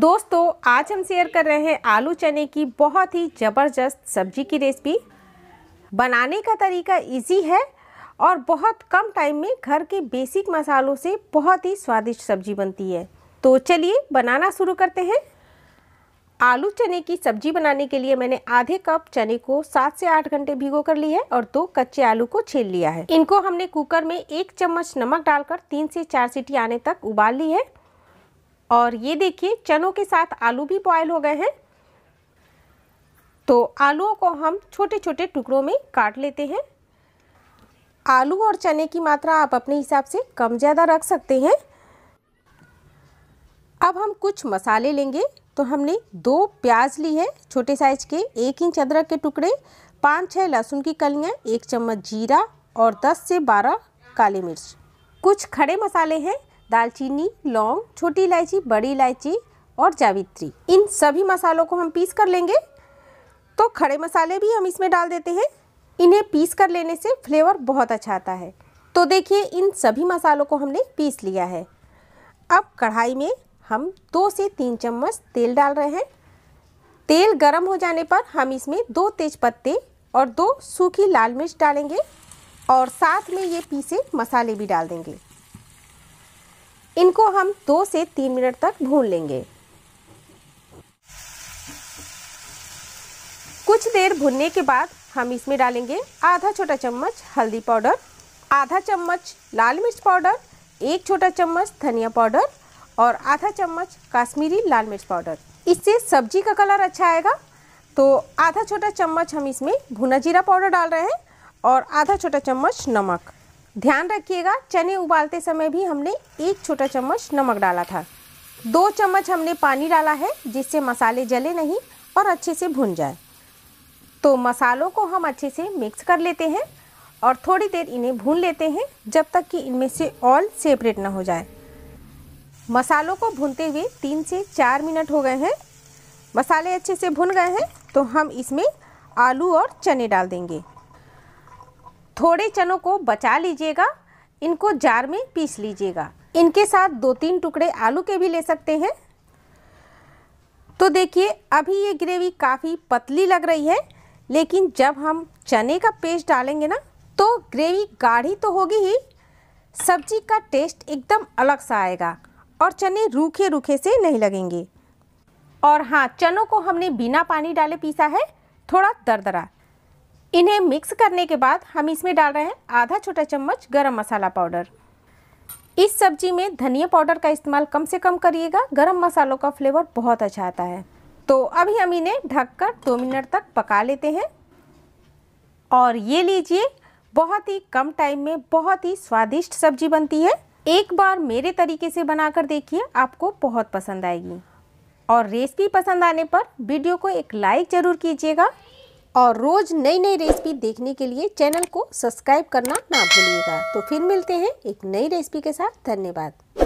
दोस्तों आज हम शेयर कर रहे हैं आलू चने की बहुत ही ज़बरदस्त सब्जी की रेसिपी बनाने का तरीका इजी है और बहुत कम टाइम में घर के बेसिक मसालों से बहुत ही स्वादिष्ट सब्जी बनती है तो चलिए बनाना शुरू करते हैं आलू चने की सब्जी बनाने के लिए मैंने आधे कप चने को सात से आठ घंटे भिगो कर ली है और दो कच्चे आलू को छील लिया है इनको हमने कुकर में एक चम्मच नमक डालकर तीन से चार सीटी आने तक उबाल ली है और ये देखिए चनों के साथ आलू भी बॉयल हो गए हैं तो आलूओं को हम छोटे छोटे टुकड़ों में काट लेते हैं आलू और चने की मात्रा आप अपने हिसाब से कम ज़्यादा रख सकते हैं अब हम कुछ मसाले लेंगे तो हमने दो प्याज ली है छोटे साइज के एक इंच अदरक के टुकड़े पाँच छः लहसुन की कलियाँ एक चम्मच जीरा और दस से बारह काली मिर्च कुछ खड़े मसाले हैं दालचीनी लौंग छोटी इलायची बड़ी इलायची और जावित्री इन सभी मसालों को हम पीस कर लेंगे तो खड़े मसाले भी हम इसमें डाल देते हैं इन्हें पीस कर लेने से फ्लेवर बहुत अच्छा आता है तो देखिए इन सभी मसालों को हमने पीस लिया है अब कढ़ाई में हम दो से तीन चम्मच तेल डाल रहे हैं तेल गर्म हो जाने पर हम इसमें दो तेज पत्ते और दो सूखी लाल मिर्च डालेंगे और साथ में ये पीसे मसाले भी डाल देंगे इनको हम दो से तीन मिनट तक भून लेंगे कुछ देर भुनने के बाद हम इसमें डालेंगे आधा छोटा चम्मच हल्दी पाउडर आधा चम्मच लाल मिर्च पाउडर एक छोटा चम्मच धनिया पाउडर और आधा चम्मच काश्मीरी लाल मिर्च पाउडर इससे सब्जी का कलर अच्छा आएगा तो आधा छोटा चम्मच हम इसमें भुना जीरा पाउडर डाल रहे हैं और आधा छोटा चम्मच नमक ध्यान रखिएगा चने उबालते समय भी हमने एक छोटा चम्मच नमक डाला था दो चम्मच हमने पानी डाला है जिससे मसाले जले नहीं और अच्छे से भुन जाए तो मसालों को हम अच्छे से मिक्स कर लेते हैं और थोड़ी देर इन्हें भून लेते हैं जब तक कि इनमें से ऑयल सेपरेट ना हो जाए मसालों को भूनते हुए तीन से चार मिनट हो गए हैं मसाले अच्छे से भुन गए हैं तो हम इसमें आलू और चने डाल देंगे थोड़े चनों को बचा लीजिएगा इनको जार में पीस लीजिएगा इनके साथ दो तीन टुकड़े आलू के भी ले सकते हैं तो देखिए अभी ये ग्रेवी काफ़ी पतली लग रही है लेकिन जब हम चने का पेस्ट डालेंगे ना तो ग्रेवी गाढ़ी तो होगी ही सब्जी का टेस्ट एकदम अलग सा आएगा और चने रूखे रूखे से नहीं लगेंगे और हाँ चनों को हमने बिना पानी डाले पीसा है थोड़ा दरदरा इन्हें मिक्स करने के बाद हम इसमें डाल रहे हैं आधा छोटा चम्मच गरम मसाला पाउडर इस सब्जी में धनिया पाउडर का इस्तेमाल कम से कम करिएगा गरम मसालों का फ्लेवर बहुत अच्छा आता है तो अभी हम इन्हें ढककर दो मिनट तक पका लेते हैं और ये लीजिए बहुत ही कम टाइम में बहुत ही स्वादिष्ट सब्जी बनती है एक बार मेरे तरीके से बनाकर देखिए आपको बहुत पसंद आएगी और रेसिपी पसंद आने पर वीडियो को एक लाइक ज़रूर कीजिएगा और रोज़ नई नई रेसिपी देखने के लिए चैनल को सब्सक्राइब करना ना भूलिएगा तो फिर मिलते हैं एक नई रेसिपी के साथ धन्यवाद